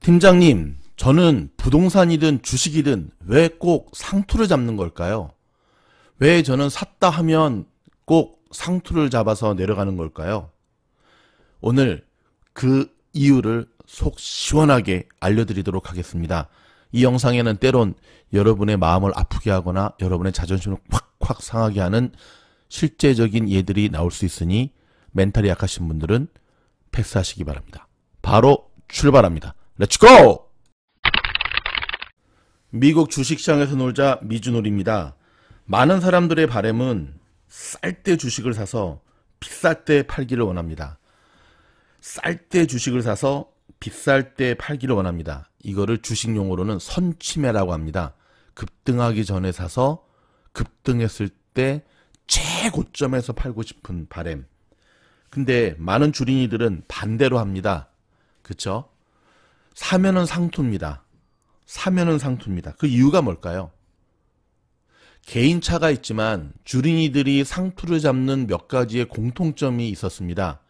팀장님, 저는 부동산이든 주식이든 왜 꼭 상투를 잡는 걸까요? 왜 저는 샀다 하면 꼭 상투를 잡아서 내려가는 걸까요? 오늘 그 이유를 속 시원하게 알려드리도록 하겠습니다. 이 영상에는 때론 여러분의 마음을 아프게 하거나 여러분의 자존심을 확확 상하게 하는 실제적인 예들이 나올 수 있으니 멘탈이 약하신 분들은 팩스하시기 바랍니다. 바로 출발합니다. 렛츠고! 미국 주식시장에서 놀자 미주놀입니다. 많은 사람들의 바램은 쌀 때 주식을 사서 비쌀 때 팔기를 원합니다. 쌀 때 주식을 사서 비쌀 때 팔기를 원합니다. 이거를 주식 용어로는 선침해라고 합니다. 급등하기 전에 사서 급등했을 때 최고점에서 팔고 싶은 바램. 근데 많은 주린이들은 반대로 합니다. 그쵸? 사면은 상투입니다. 사면은 상투입니다. 그 이유가 뭘까요? 개인차가 있지만 주린이들이 상투를 잡는 몇 가지의 공통점이 있었습니다.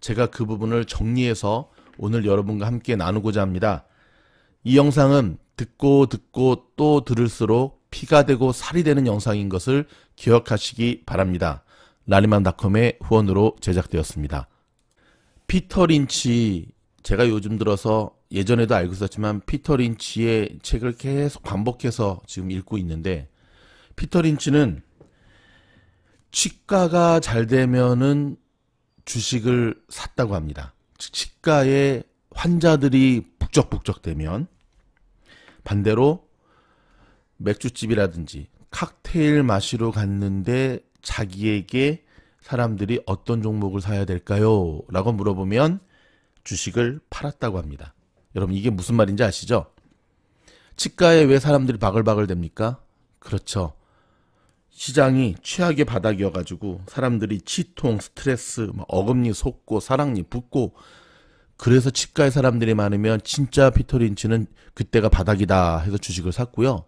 제가 그 부분을 정리해서 오늘 여러분과 함께 나누고자 합니다. 이 영상은 듣고 듣고 또 들을수록 피가 되고 살이 되는 영상인 것을 기억하시기 바랍니다. 라리만닷컴의 후원으로 제작되었습니다. 피터 린치 제가 요즘 들어서 예전에도 알고 있었지만 피터 린치의 책을 계속 반복해서 지금 읽고 있는데 피터 린치는 치과가 잘 되면은 주식을 샀다고 합니다. 치과에 환자들이 북적북적 되면 반대로 맥주집이라든지 칵테일 마시러 갔는데 자기에게 사람들이 어떤 종목을 사야 될까요? 라고 물어보면 주식을 팔았다고 합니다. 여러분 이게 무슨 말인지 아시죠? 치과에 왜 사람들이 바글바글 됩니까? 그렇죠. 시장이 최악의 바닥이어가지고 사람들이 치통, 스트레스, 뭐 어금니 속고 사랑니 붓고 그래서 치과에 사람들이 많으면 진짜 피터린치는 그때가 바닥이다 해서 주식을 샀고요.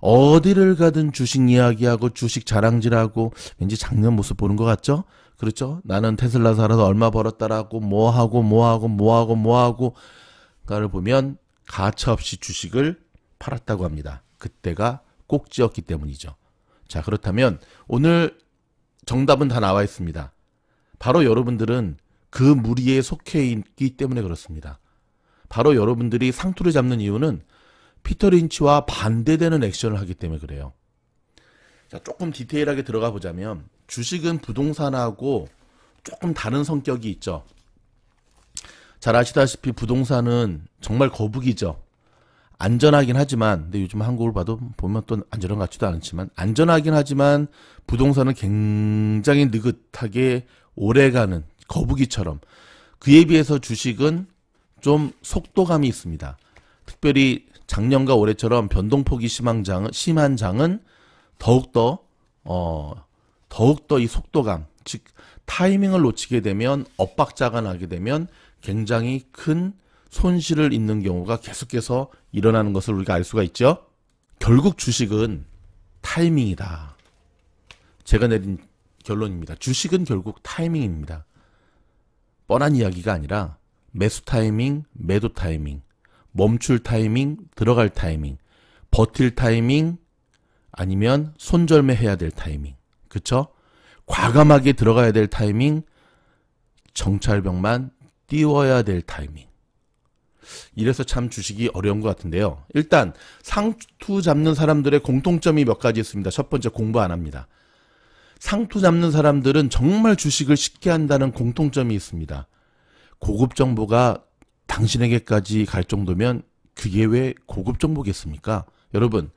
어디를 가든 주식 이야기하고 주식 자랑질하고 왠지 작년 모습 보는 것 같죠? 그렇죠? 나는 테슬라 살아서 얼마 벌었다라고 뭐하고 뭐하고 뭐하고 뭐하고 가를 보면 가차없이 주식을 팔았다고 합니다. 그때가 꼭지였기 때문이죠. 자, 그렇다면 오늘 정답은 다 나와 있습니다. 바로 여러분들은 그 무리에 속해 있기 때문에 그렇습니다. 바로 여러분들이 상투를 잡는 이유는 피터 린치와 반대되는 액션을 하기 때문에 그래요. 자, 조금 디테일하게 들어가 보자면 주식은 부동산하고 조금 다른 성격이 있죠. 잘 아시다시피 부동산은 정말 거북이죠. 안전하긴 하지만 근데 요즘 한국을 봐도 보면 또 안전한 것 같지도 않지만 안전하긴 하지만 부동산은 굉장히 느긋하게 오래가는 거북이처럼 그에 비해서 주식은 좀 속도감이 있습니다. 특별히 작년과 올해처럼 변동폭이 심한 장은 심한 장은 더욱더 어 더욱더 이 속도감 즉 타이밍을 놓치게 되면 엇박자가 나게 되면 굉장히 큰 손실을 입는 경우가 계속해서 일어나는 것을 우리가 알 수가 있죠. 결국 주식은 타이밍이다. 제가 내린 결론입니다. 주식은 결국 타이밍입니다. 뻔한 이야기가 아니라 매수 타이밍, 매도 타이밍, 멈출 타이밍, 들어갈 타이밍, 버틸 타이밍, 아니면 손절매해야 될 타이밍. 그쵸? 과감하게 들어가야 될 타이밍, 정찰병만 띄워야 될 타이밍. 이래서 참 주식이 어려운 것 같은데요. 일단 상투 잡는 사람들의 공통점이 몇 가지 있습니다. 첫 번째 공부 안 합니다. 상투 잡는 사람들은 정말 주식을 쉽게 한다는 공통점이 있습니다. 고급 정보가 당신에게까지 갈 정도면 그게 왜 고급 정보겠습니까? 여러분,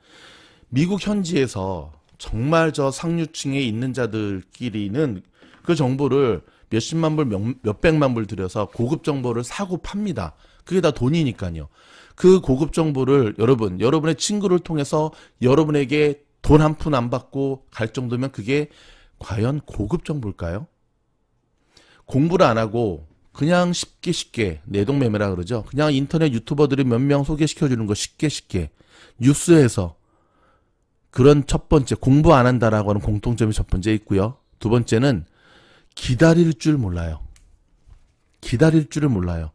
미국 현지에서 정말 저 상류층에 있는 자들끼리는 그 정보를 몇십만 불, 몇, 백만불 들여서 고급 정보를 사고 팝니다. 그게 다 돈이니까요. 그 고급 정보를 여러분, 여러분의 친구를 통해서 여러분에게 돈 한 푼 안 받고 갈 정도면 그게 과연 고급 정보일까요? 공부를 안 하고 그냥 쉽게 쉽게 내동매매라 그러죠. 그냥 인터넷 유튜버들이 몇 명 소개시켜 주는 거 쉽게 쉽게 뉴스에서 그런 첫 번째 공부 안 한다라고 하는 공통점이 첫 번째 있고요. 두 번째는 기다릴 줄 몰라요. 기다릴 줄을 몰라요.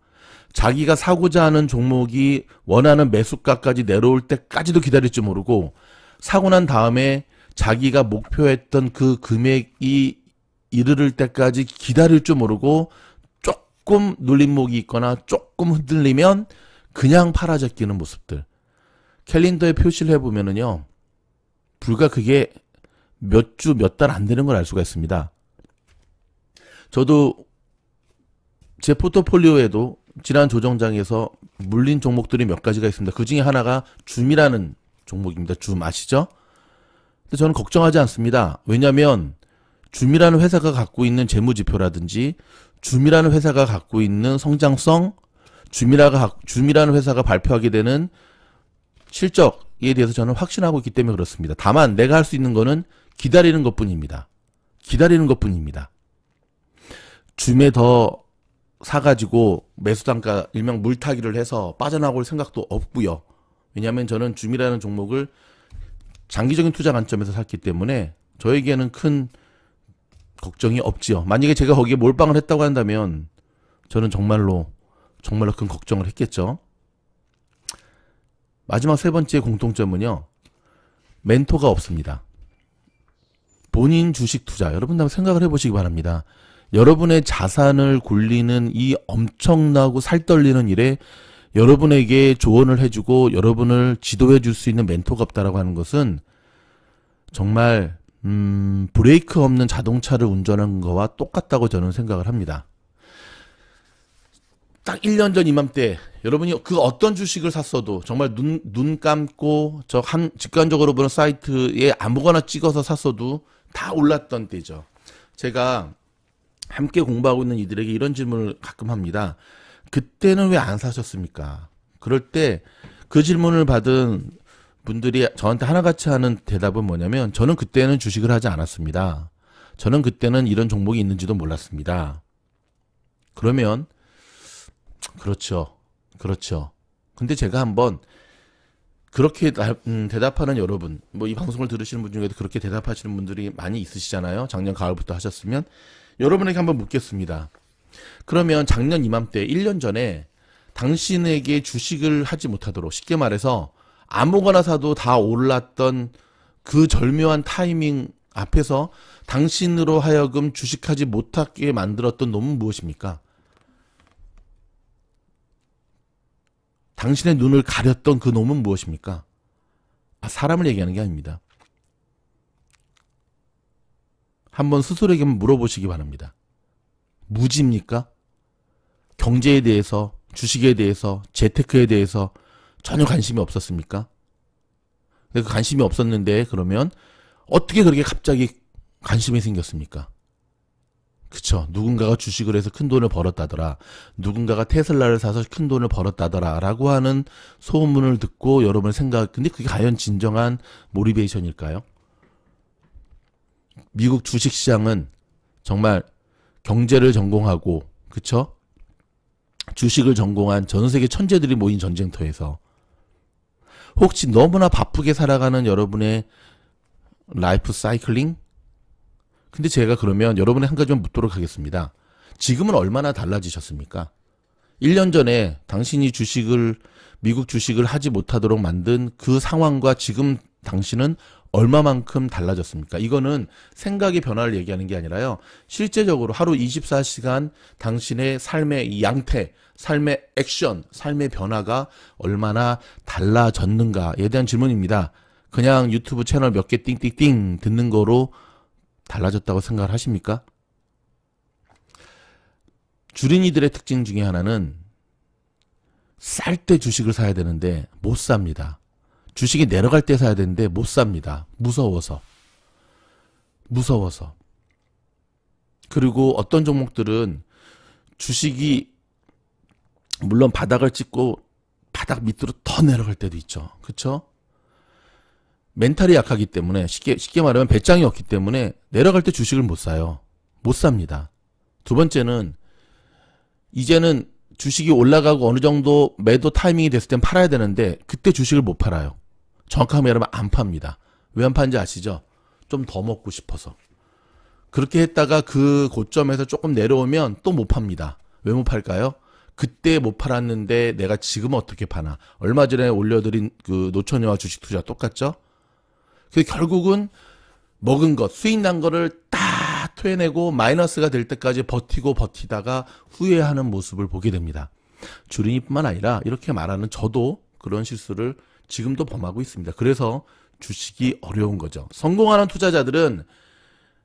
자기가 사고자 하는 종목이 원하는 매수가까지 내려올 때까지도 기다릴 줄 모르고 사고 난 다음에 자기가 목표했던 그 금액이 이르를 때까지 기다릴 줄 모르고 조금 눌림목이 있거나 조금 흔들리면 그냥 팔아져 끼는 모습들. 캘린더에 표시를 해보면은요, 불과 그게 몇 주, 몇 달 안 되는 걸 알 수가 있습니다. 저도 제 포트폴리오에도 지난 조정장에서 물린 종목들이 몇 가지가 있습니다. 그 중에 하나가 줌이라는 종목입니다. 줌 아시죠? 근데 저는 걱정하지 않습니다. 왜냐하면 줌이라는 회사가 갖고 있는 재무지표라든지 줌이라는 회사가 갖고 있는 성장성, 줌이라가, 줌이라는 회사가 발표하게 되는 실적에 대해서 저는 확신하고 있기 때문에 그렇습니다. 다만 내가 할 수 있는 거는 기다리는 것뿐입니다. 기다리는 것뿐입니다. 줌에 더 사가지고 매수 단가 일명 물타기를 해서 빠져나올 생각도 없고요. 왜냐하면 저는 줌이라는 종목을 장기적인 투자 관점에서 샀기 때문에 저에게는 큰 걱정이 없지요. 만약에 제가 거기에 몰빵을 했다고 한다면 저는 정말로 정말로 큰 걱정을 했겠죠. 마지막 세 번째 공통점은요. 멘토가 없습니다. 본인 주식 투자 여러분 한번 생각을 해보시기 바랍니다. 여러분의 자산을 굴리는 이 엄청나고 살떨리는 일에 여러분에게 조언을 해주고 여러분을 지도해 줄 수 있는 멘토가 없다라고 하는 것은 정말 음, 브레이크 없는 자동차를 운전한 거와 똑같다고 저는 생각을 합니다. 딱 1년 전 이맘때 여러분이 그 어떤 주식을 샀어도 정말 눈, 눈 감고 저 한, 직관적으로 보는 사이트에 아무거나 찍어서 샀어도 다 올랐던 때죠. 제가 함께 공부하고 있는 이들에게 이런 질문을 가끔 합니다. 그때는 왜 안 사셨습니까? 그럴 때 그 질문을 받은 분들이 저한테 하나같이 하는 대답은 뭐냐면 저는 그때는 주식을 하지 않았습니다. 저는 그때는 이런 종목이 있는지도 몰랐습니다. 그러면 그렇죠. 그렇죠. 근데 제가 한번 그렇게 음, 대답하는 여러분, 뭐 이 방송을 들으시는 분 중에도 그렇게 대답하시는 분들이 많이 있으시잖아요. 작년 가을부터 하셨으면 여러분에게 한번 묻겠습니다. 그러면 작년 이맘때 1년 전에 당신에게 주식을 하지 못하도록 쉽게 말해서 아무거나 사도 다 올랐던 그 절묘한 타이밍 앞에서 당신으로 하여금 주식하지 못하게 만들었던 놈은 무엇입니까? 당신의 눈을 가렸던 그 놈은 무엇입니까? 아, 사람을 얘기하는 게 아닙니다. 한번 스스로에게 물어보시기 바랍니다. 무지입니까? 경제에 대해서, 주식에 대해서, 재테크에 대해서 전혀 관심이 없었습니까? 그 관심이 없었는데 그러면 어떻게 그렇게 갑자기 관심이 생겼습니까? 그쵸. 누군가가 주식을 해서 큰 돈을 벌었다더라. 누군가가 테슬라를 사서 큰 돈을 벌었다더라. 라고 하는 소문을 듣고 여러분의 생각, 근데 그게 과연 진정한 모리베이션일까요? 미국 주식 시장은 정말 경제를 전공하고 그쵸? 주식을 전공한 전 세계 천재들이 모인 전쟁터에서 혹시 너무나 바쁘게 살아가는 여러분의 라이프 사이클링? 근데 제가 그러면 여러분의 한 가지만 묻도록 하겠습니다. 지금은 얼마나 달라지셨습니까? 1년 전에 당신이 주식을 미국 주식을 하지 못하도록 만든 그 상황과 지금 당신은 얼마만큼 달라졌습니까? 이거는 생각의 변화를 얘기하는 게 아니라요. 실제적으로 하루 24시간 당신의 삶의 양태, 삶의 액션, 삶의 변화가 얼마나 달라졌는가에 대한 질문입니다. 그냥 유튜브 채널 몇 개 띵띵띵 듣는 거로 달라졌다고 생각을 하십니까? 주린이들의 특징 중에 하나는 쌀 때 주식을 사야 되는데 못 삽니다. 주식이 내려갈 때 사야 되는데 못 삽니다. 무서워서. 무서워서. 그리고 어떤 종목들은 주식이 물론 바닥을 찍고 바닥 밑으로 더 내려갈 때도 있죠. 그렇죠? 멘탈이 약하기 때문에 쉽게 쉽게 말하면 배짱이 없기 때문에 내려갈 때 주식을 못 사요. 못 삽니다. 두 번째는 이제는 주식이 올라가고 어느 정도 매도 타이밍이 됐을 땐 팔아야 되는데 그때 주식을 못 팔아요. 정확하면 여러분 안 팝니다. 왜안 파는지 아시죠? 좀 더 먹고 싶어서. 그렇게 했다가 그 고점에서 조금 내려오면 또 못 팝니다. 왜 못 팔까요? 그때 못 팔았는데 내가 지금 어떻게 파나. 얼마 전에 올려드린 그 노처녀와 주식 투자 똑같죠? 그 결국은 먹은 것, 수익 난 거를 다 토해내고 마이너스가 될 때까지 버티고 버티다가 후회하는 모습을 보게 됩니다. 주린이뿐만 아니라 이렇게 말하는 저도 그런 실수를 지금도 범하고 있습니다. 그래서 주식이 어려운 거죠. 성공하는 투자자들은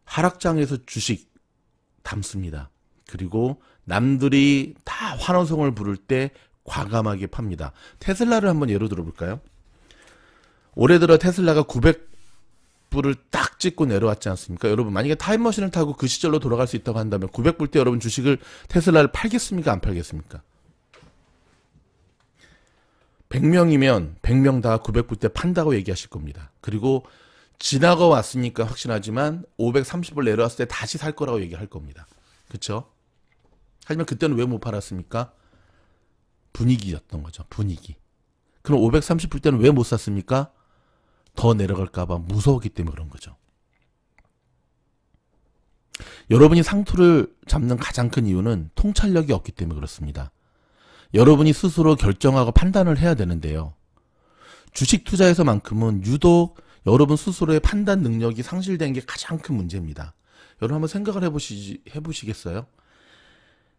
하락장에서 주식 담습니다. 그리고 남들이 다 환호성을 부를 때 과감하게 팝니다. 테슬라를 한번 예로 들어볼까요? 올해 들어 테슬라가 900불을 딱 찍고 내려왔지 않습니까? 여러분 만약에 타임머신을 타고 그 시절로 돌아갈 수 있다고 한다면 900불 때 여러분 주식을 테슬라를 팔겠습니까? 안 팔겠습니까? 100명이면 100명 다 909대 판다고 얘기하실 겁니다. 그리고 지나가 왔으니까 확신하지만 5 3 0을 내려왔을 때 다시 살 거라고 얘기할 겁니다. 그렇죠? 하지만 그때는 왜 못 팔았습니까? 분위기였던 거죠. 분위기. 그럼 530불 때는 왜 못 샀습니까? 더 내려갈까봐 무서웠기 때문에 그런 거죠. 여러분이 상투를 잡는 가장 큰 이유는 통찰력이 없기 때문에 그렇습니다. 여러분이 스스로 결정하고 판단을 해야 되는데요. 주식 투자에서만큼은 유독 여러분 스스로의 판단 능력이 상실된 게 가장 큰 문제입니다. 여러분 한번 생각을 해보시, 해보시겠어요?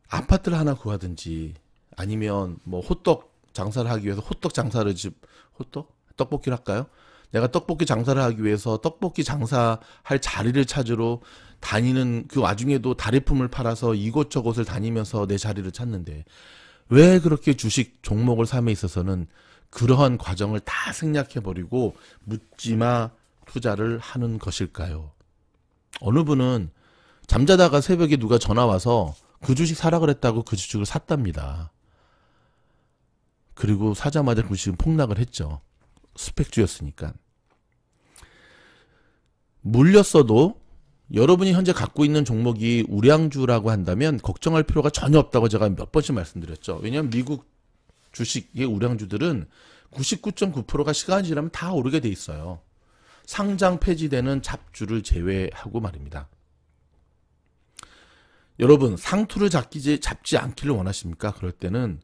아파트를 하나 구하든지 아니면 뭐 호떡 장사를 하기 위해서 호떡 장사를 집, 호떡? 떡볶이를 할까요? 내가 떡볶이 장사를 하기 위해서 떡볶이 장사할 자리를 찾으러 다니는 그 와중에도 다리품을 팔아서 이곳저곳을 다니면서 내 자리를 찾는데 왜 그렇게 주식 종목을 삼에 있어서는 그러한 과정을 다 생략해버리고 묻지마 투자를 하는 것일까요? 어느 분은 잠자다가 새벽에 누가 전화와서 그 주식 사라 그랬다고 그 주식을 샀답니다. 그리고 사자마자 그 주식은 폭락을 했죠. 스펙주였으니까. 물렸어도 여러분이 현재 갖고 있는 종목이 우량주라고 한다면 걱정할 필요가 전혀 없다고 제가 몇 번씩 말씀드렸죠. 왜냐하면 미국 주식의 우량주들은 99.9%가 시간이 지나면 다 오르게 돼 있어요. 상장 폐지되는 잡주를 제외하고 말입니다. 여러분 상투를 잡기, 잡지 않기를 원하십니까? 그럴 때는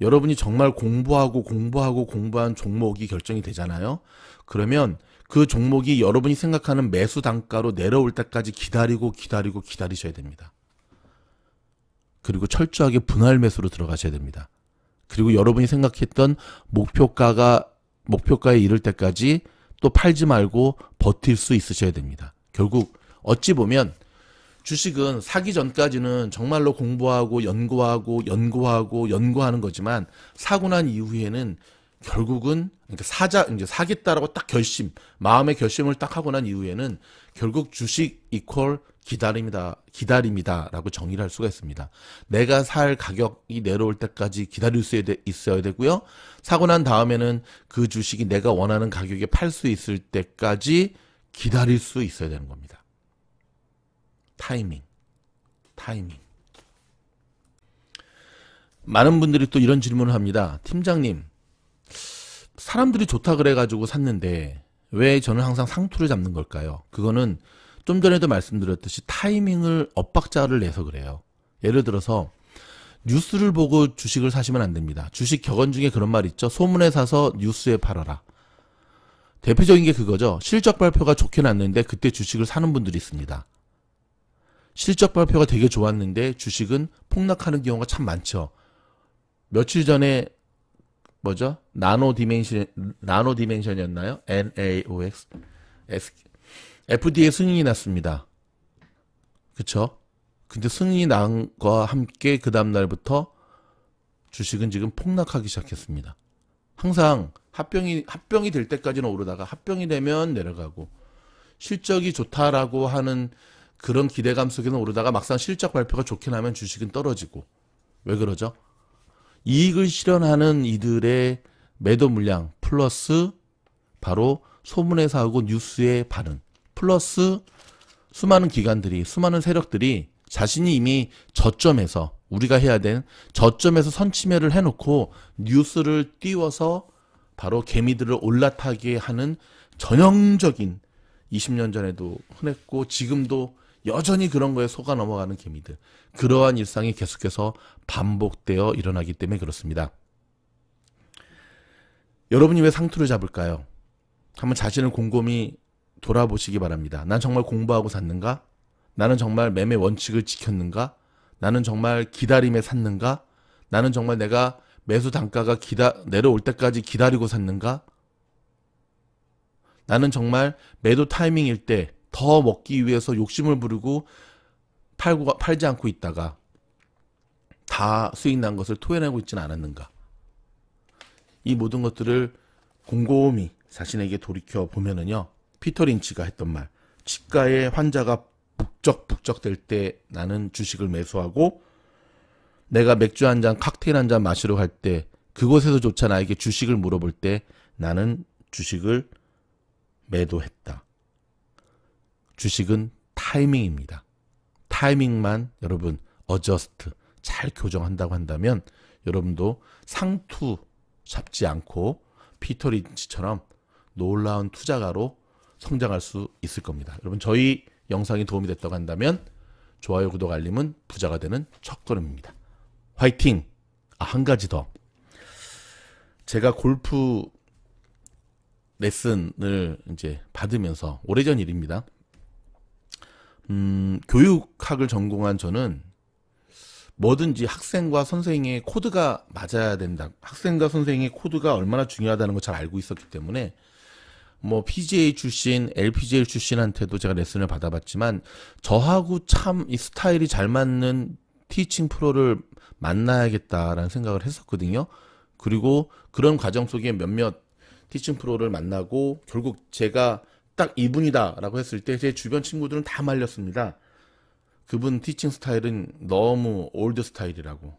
여러분이 정말 공부하고 공부하고 공부한 종목이 결정이 되잖아요. 그러면 그 종목이 여러분이 생각하는 매수 단가로 내려올 때까지 기다리고 기다리고 기다리셔야 됩니다. 그리고 철저하게 분할 매수로 들어가셔야 됩니다. 그리고 여러분이 생각했던 목표가가 목표가에 이를 때까지 또 팔지 말고 버틸 수 있으셔야 됩니다. 결국 어찌 보면 주식은 사기 전까지는 정말로 공부하고 연구하고 연구하고 연구하는 거지만 사고 난 이후에는 결국은 그러니까 사자 이제 사겠다라고 딱 결심 마음의 결심을 딱 하고 난 이후에는 결국 주식 이퀄 기다립니다기다립니다라고 정의를 할 수가 있습니다. 내가 살 가격이 내려올 때까지 기다릴 수 있어야 되고요. 사고 난 다음에는 그 주식이 내가 원하는 가격에 팔 수 있을 때까지 기다릴 수 있어야 되는 겁니다. 타이밍, 타이밍. 많은 분들이 또 이런 질문을 합니다. 팀장님, 사람들이 좋다 그래가지고 샀는데 왜 저는 항상 상투를 잡는 걸까요? 그거는 좀 전에도 말씀드렸듯이 타이밍을 엇박자를 내서 그래요. 예를 들어서 뉴스를 보고 주식을 사시면 안 됩니다. 주식 격언 중에 그런 말 있죠. 소문에 사서 뉴스에 팔아라. 대표적인 게 그거죠. 실적 발표가 좋게 났는데 그때 주식을 사는 분들이 있습니다. 실적 발표가 되게 좋았는데 주식은 폭락하는 경우가 참 많죠. 며칠 전에 뭐죠? 나노 디멘션 나노 디멘션이었나요? NaOX S, FDA 승인이 났습니다. 그쵸? 근데 승인이 난 거와 함께 그 다음 날부터 주식은 지금 폭락하기 시작했습니다. 항상 합병이 합병이 될 때까지는 오르다가 합병이 되면 내려가고 실적이 좋다라고 하는 그런 기대감 속에는 오르다가 막상 실적 발표가 좋게 나면 주식은 떨어지고 왜 그러죠? 이익을 실현하는 이들의 매도 물량 플러스 바로 소문에서 하고 뉴스의 반응 플러스 수많은 기관들이 수많은 세력들이 자신이 이미 저점에서 우리가 해야 된 저점에서 선침해를 해놓고 뉴스를 띄워서 바로 개미들을 올라타게 하는 전형적인 20년 전에도 흔했고 지금도 여전히 그런 거에 속아 넘어가는 개미들. 그러한 일상이 계속해서 반복되어 일어나기 때문에 그렇습니다. 여러분이 왜 상투를 잡을까요? 한번 자신을 곰곰이 돌아보시기 바랍니다. 난 정말 공부하고 샀는가? 나는 정말 매매 원칙을 지켰는가? 나는 정말 기다림에 샀는가? 나는 정말 내가 매수 단가가 기다, 내려올 때까지 기다리고 샀는가? 나는 정말 매도 타이밍일 때더 먹기 위해서 욕심을 부리고 팔고 팔지 않고 있다가 다 수익 난 것을 토해내고 있지는 않았는가? 이 모든 것들을 곰곰이 자신에게 돌이켜 보면은요, 피터 린치가 했던 말, 치과의 환자가 북적북적 될 때 나는 주식을 매수하고, 내가 맥주 한 잔, 칵테일 한 잔 마시러 갈 때, 그곳에서조차 나에게 주식을 물어볼 때 나는 주식을 매도했다. 주식은 타이밍입니다. 타이밍만 여러분 어저스트 잘 교정한다고 한다면 여러분도 상투 잡지 않고 피터 린치처럼 놀라운 투자가로 성장할 수 있을 겁니다. 여러분 저희 영상이 도움이 됐다고 한다면 좋아요, 구독, 알림은 부자가 되는 첫걸음입니다. 화이팅! 아, 한 가지 더. 제가 골프 레슨을 이제 받으면서 오래전 일입니다. 음, 교육학을 전공한 저는 뭐든지 학생과 선생의 코드가 맞아야 된다. 학생과 선생의 코드가 얼마나 중요하다는 걸 잘 알고 있었기 때문에 뭐 PGA 출신, LPGA 출신한테도 제가 레슨을 받아봤지만 저하고 참 이 스타일이 잘 맞는 티칭 프로를 만나야겠다라는 생각을 했었거든요. 그리고 그런 과정 속에 몇몇 티칭 프로를 만나고 결국 제가 딱 이분이다라고 했을 때 제 주변 친구들은 다 말렸습니다. 그분 티칭 스타일은 너무 올드 스타일이라고.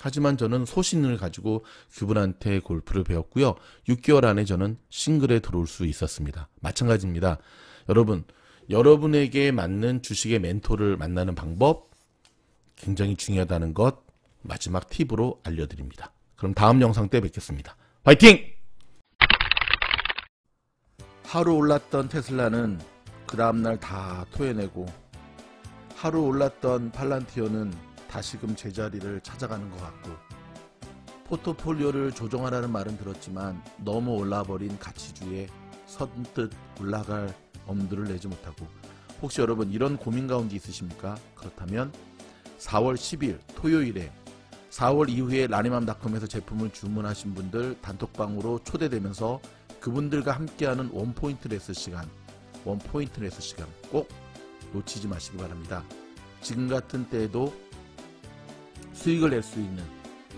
하지만 저는 소신을 가지고 그분한테 골프를 배웠고요. 6개월 안에 저는 싱글에 들어올 수 있었습니다. 마찬가지입니다. 여러분, 여러분에게 맞는 주식의 멘토를 만나는 방법 굉장히 중요하다는 것 마지막 팁으로 알려드립니다. 그럼 다음 영상 때 뵙겠습니다. 화이팅! 하루 올랐던 테슬라는 그 다음날 다 토해내고 하루 올랐던 팔란티어는 다시금 제자리를 찾아가는 것 같고 포트폴리오를 조정하라는 말은 들었지만 너무 올라버린 가치주에 선뜻 올라갈 엄두를 내지 못하고 혹시 여러분 이런 고민 가운데 있으십니까? 그렇다면 4월 10일 토요일에 4월 이후에 라니맘닷컴에서 제품을 주문하신 분들 단톡방으로 초대되면서 그분들과 함께하는 원포인트 레슨 시간, 원포인트 레슨 시간 꼭 놓치지 마시기 바랍니다. 지금 같은 때에도 수익을 낼 수 있는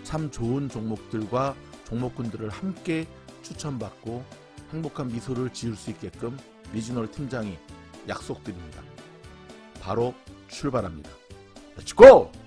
참 좋은 종목들과 종목군들을 함께 추천받고 행복한 미소를 지을 수 있게끔 리지널 팀장이 약속드립니다. 바로 출발합니다. 렛츠고!